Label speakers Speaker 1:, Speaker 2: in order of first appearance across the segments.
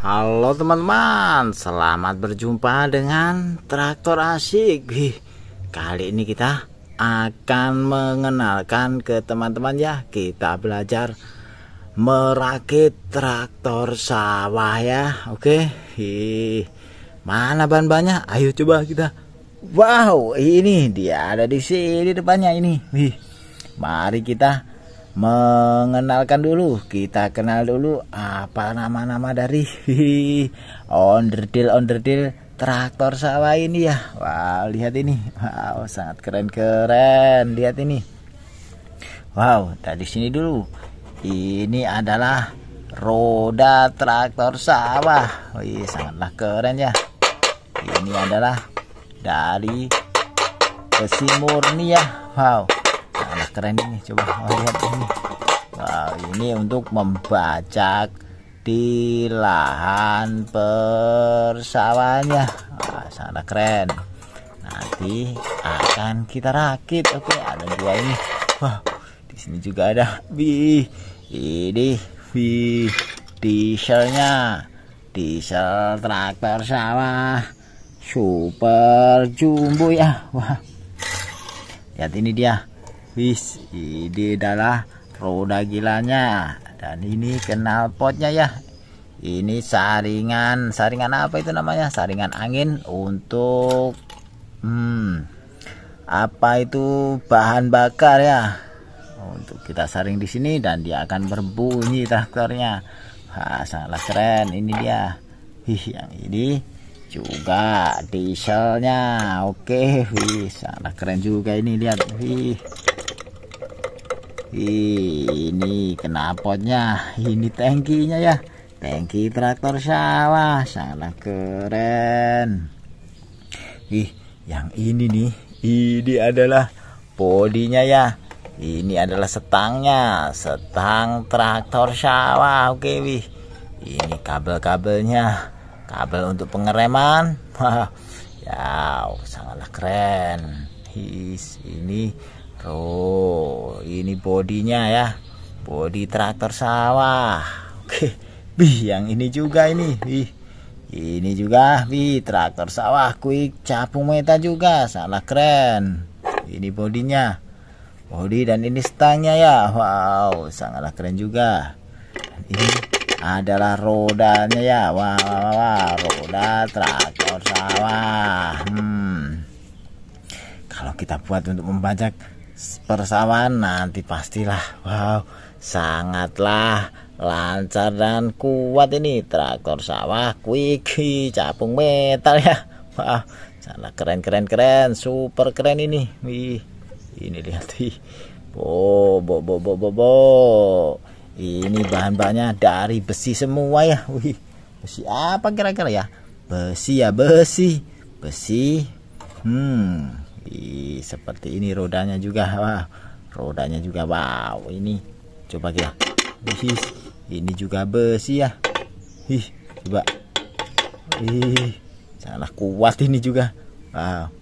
Speaker 1: Halo teman-teman, selamat berjumpa dengan Traktor Asik. kali ini kita akan mengenalkan ke teman-teman ya, kita belajar merakit traktor sawah ya. Oke. Hi. Mana bahan-bahannya? Ayo coba kita. Wow, ini dia ada di sini depannya ini. Hi, Mari kita mengenalkan dulu kita kenal dulu apa nama-nama dari onderdil onderdil traktor sawah ini ya wow lihat ini wow sangat keren-keren lihat ini wow tadi sini dulu ini adalah roda traktor sawah wih sangatlah keren ya ini adalah dari besi murni ya wow keren ini coba oh, lihat ini wow ini untuk membajak di lahan persawahannya wow, sangat keren nanti akan kita rakit oke ada dua ini wow di sini juga ada bi ini bi dieselnya diesel traktor sawah super jumbo ya wah lihat ini dia habis ini adalah roda gilanya. Dan ini kenal potnya ya. Ini saringan, saringan apa itu namanya? Saringan angin untuk hmm, apa itu bahan bakar ya. Untuk kita saring di sini dan dia akan berbunyi traktornya. Wah, sangatlah keren ini dia. Hih, yang ini juga dieselnya oke wih sangat keren juga ini lihat wih ini kenapotnya ini tangkinya ya tangki traktor sawah sangatlah keren ih yang ini nih ini adalah bodinya ya ini adalah setangnya setang traktor sawah oke wih ini kabel-kabelnya kabel untuk pengereman Wow, sangatlah keren His, ini tuh oh, ini bodinya ya bodi traktor sawah oke bih yang ini juga ini bih ini juga bi traktor sawah quick capung meta juga salah keren ini bodinya bodi dan ini stangnya ya wow sangatlah keren juga dan ini adalah rodanya ya wah, wah, wah, wah. roda traktor sawah hmm. kalau kita buat untuk membajak persawahan nanti pastilah wow sangatlah lancar dan kuat ini traktor sawah kuiki capung metal ya wow sangat keren keren keren super keren ini wih ini lihat sih bo bo bo bo bo, bo. ini bahan-bahannya dari besi semua ya wih besi apa kira-kira ya besi ya besi besi hmm Ih, seperti ini rodanya juga wah rodanya juga wow ini coba ya ini juga besi ya Ih, coba Ih, sangat kuat ini juga wow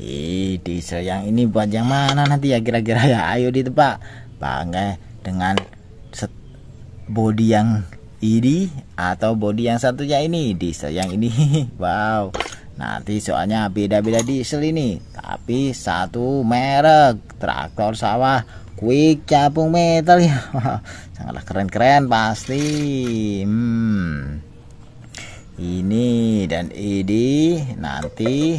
Speaker 1: Ih, diesel yang ini buat yang mana nanti ya kira-kira ya ayo ditebak bangga dengan set body yang ini atau body yang satunya ini diesel yang ini wow nanti soalnya beda-beda diesel ini tapi satu merek traktor sawah quick capung metal ya sangatlah keren-keren pasti hmm. ini dan ini nanti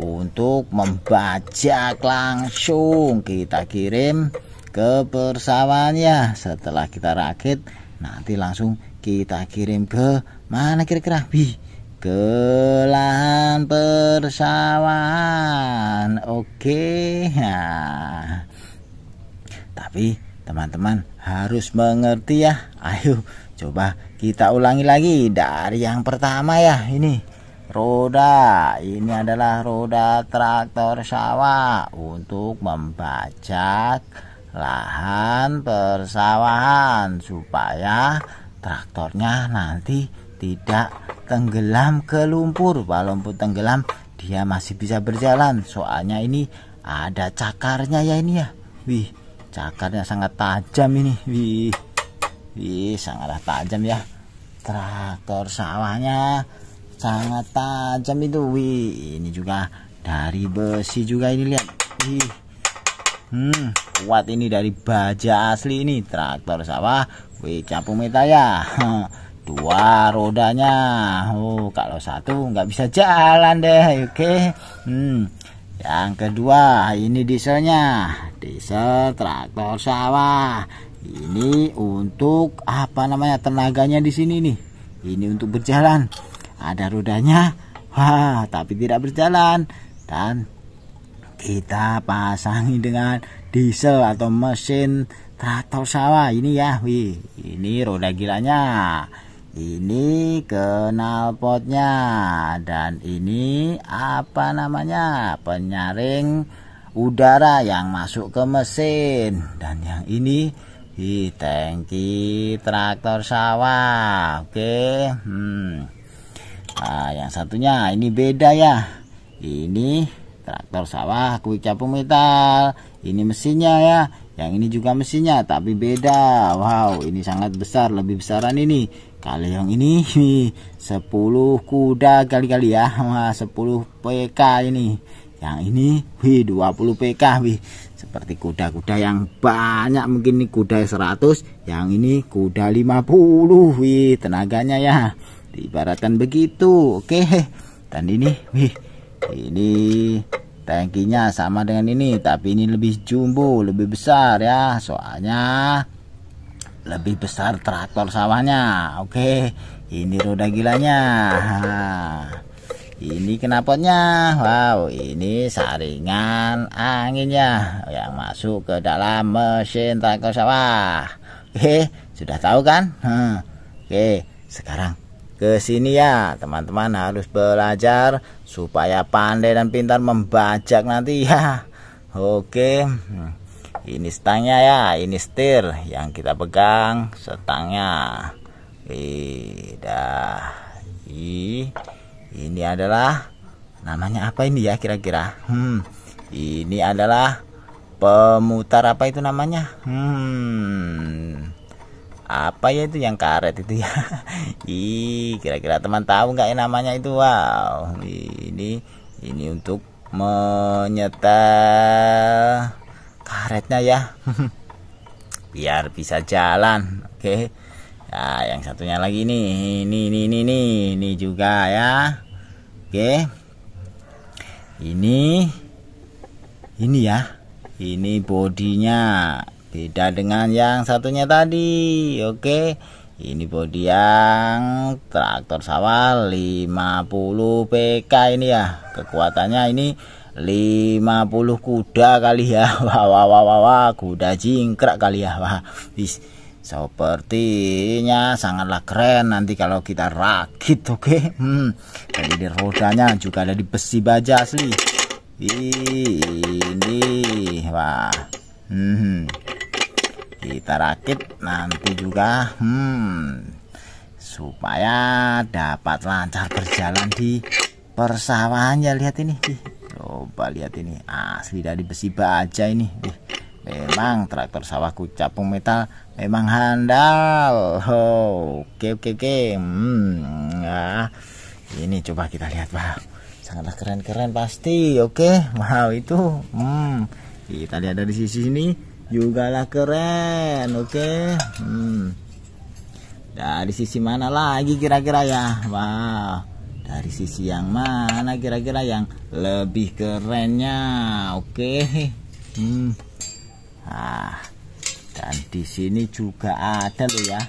Speaker 1: untuk membajak langsung kita kirim ke persawahannya setelah kita rakit nanti langsung kita kirim ke mana kira-kira bih -kira? ke lahan persawahan oke ya. tapi teman-teman harus mengerti ya ayo coba kita ulangi lagi dari yang pertama ya ini roda ini adalah roda traktor sawah untuk membajak lahan persawahan supaya traktornya nanti tidak tenggelam ke lumpur walaupun tenggelam dia masih bisa berjalan soalnya ini ada cakarnya ya ini ya wih cakarnya sangat tajam ini wih wih sangatlah tajam ya traktor sawahnya sangat tajam itu wih ini juga dari besi juga ini lihat wih hmm kuat ini dari baja asli ini traktor sawah wih capung meta ya dua rodanya oh kalau satu nggak bisa jalan deh oke okay. hmm yang kedua ini dieselnya diesel traktor sawah ini untuk apa namanya tenaganya di sini nih ini untuk berjalan ada rodanya wah tapi tidak berjalan dan kita pasangi dengan diesel atau mesin traktor sawah ini ya wih ini roda gilanya ini knalpotnya dan ini apa namanya penyaring udara yang masuk ke mesin dan yang ini di tangki traktor sawah oke hmm. nah, yang satunya ini beda ya ini traktor sawah kuih capung metal ini mesinnya ya yang ini juga mesinnya tapi beda wow ini sangat besar lebih besaran ini kali yang ini 10 kuda kali-kali ya 10 PK ini yang ini wih 20 PK wih seperti kuda-kuda yang banyak mungkin ini kuda 100 yang ini kuda 50 wih tenaganya ya diibaratkan begitu oke dan ini wih ini tangkinya sama dengan ini tapi ini lebih jumbo lebih besar ya soalnya lebih besar traktor sawahnya oke ini roda gilanya ini kenapotnya wow ini saringan anginnya yang masuk ke dalam mesin traktor sawah oke sudah tahu kan oke sekarang ke sini ya teman-teman harus belajar supaya pandai dan pintar membajak nanti ya oke hmm ini stangnya ya ini setir yang kita pegang setangnya dah ini adalah namanya apa ini ya kira-kira hmm ini adalah pemutar apa itu namanya hmm apa ya itu yang karet itu ya ih kira-kira teman tahu nggak ya namanya itu wow ini ini untuk menyetel karetnya ya biar bisa jalan oke okay. ya yang satunya lagi nih ini ini ini ini ini juga ya oke okay. ini ini ya ini bodinya beda dengan yang satunya tadi oke okay. ini bodi yang traktor sawah 50 PK ini ya kekuatannya ini 50 kuda kali ya wah wah wah wah, wah. kuda jingkrak kali ya wah Is, sepertinya sangatlah keren nanti kalau kita rakit oke okay? hmm, jadi rodanya juga ada di besi baja asli ini wah hmm, kita rakit nanti juga hmm, supaya dapat lancar berjalan di persawahan ya lihat ini coba lihat ini asli dari besi baja ini eh, memang traktor sawahku capung metal memang handal oh, oke oke oke hmm, ah. ini coba kita lihat wow sangatlah keren-keren pasti oke okay. wow itu hmm, kita lihat dari sisi sini juga lah keren oke okay. hmm. dari sisi mana lagi kira-kira ya wow dari sisi yang mana kira-kira yang lebih kerennya oke okay. hmm. ah dan di sini juga ada loh ya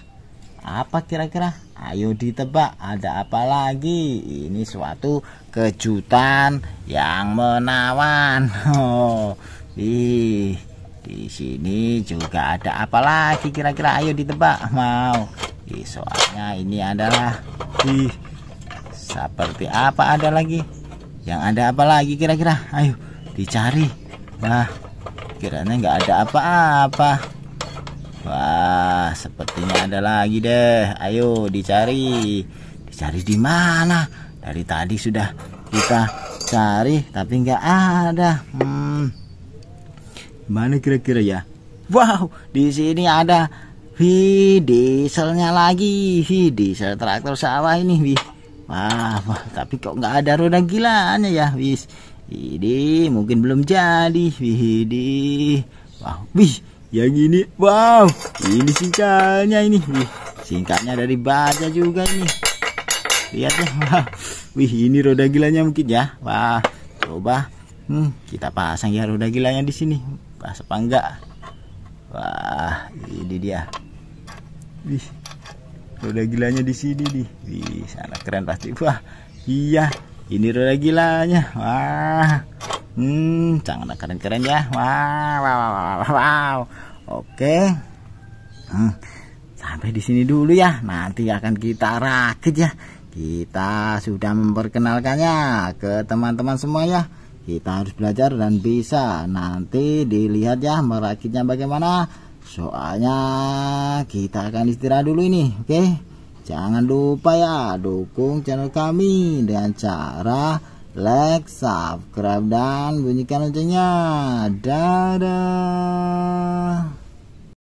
Speaker 1: apa kira-kira ayo ditebak ada apa lagi ini suatu kejutan yang menawan oh di di sini juga ada apa lagi kira-kira ayo ditebak mau di soalnya ini adalah di seperti apa ada lagi? Yang ada apa lagi kira-kira? Ayo dicari. Wah, kiranya nggak ada apa-apa. Wah, sepertinya ada lagi deh. Ayo dicari. Dicari di mana? Dari tadi sudah kita cari tapi nggak ada. Hmm. Mana kira-kira ya? Wow, di sini ada. Hi, dieselnya lagi. Hi, diesel traktor sawah ini. wih. Wah, tapi kok nggak ada roda gilanya ya, wis. Ini mungkin belum jadi. Wih, Wah, wih, yang ini, wow, ini singkatnya ini. Wih, singkatnya dari baja juga ini. Lihat ya, wah. Wih, ini roda gilanya mungkin ya. Wah, coba. Hmm, kita pasang ya roda gilanya di sini. Pas apa enggak? Wah, ini dia. Wih, roda gilanya di sini nih di sana keren pasti wah iya ini roda gilanya wah hmm sangat keren keren ya wow wow wow, wow, wow. oke hmm, sampai di sini dulu ya nanti akan kita rakit ya kita sudah memperkenalkannya ke teman-teman semua ya kita harus belajar dan bisa nanti dilihat ya merakitnya bagaimana soalnya kita akan istirahat dulu ini oke okay? jangan lupa ya dukung channel kami dengan cara like subscribe dan bunyikan loncengnya dadah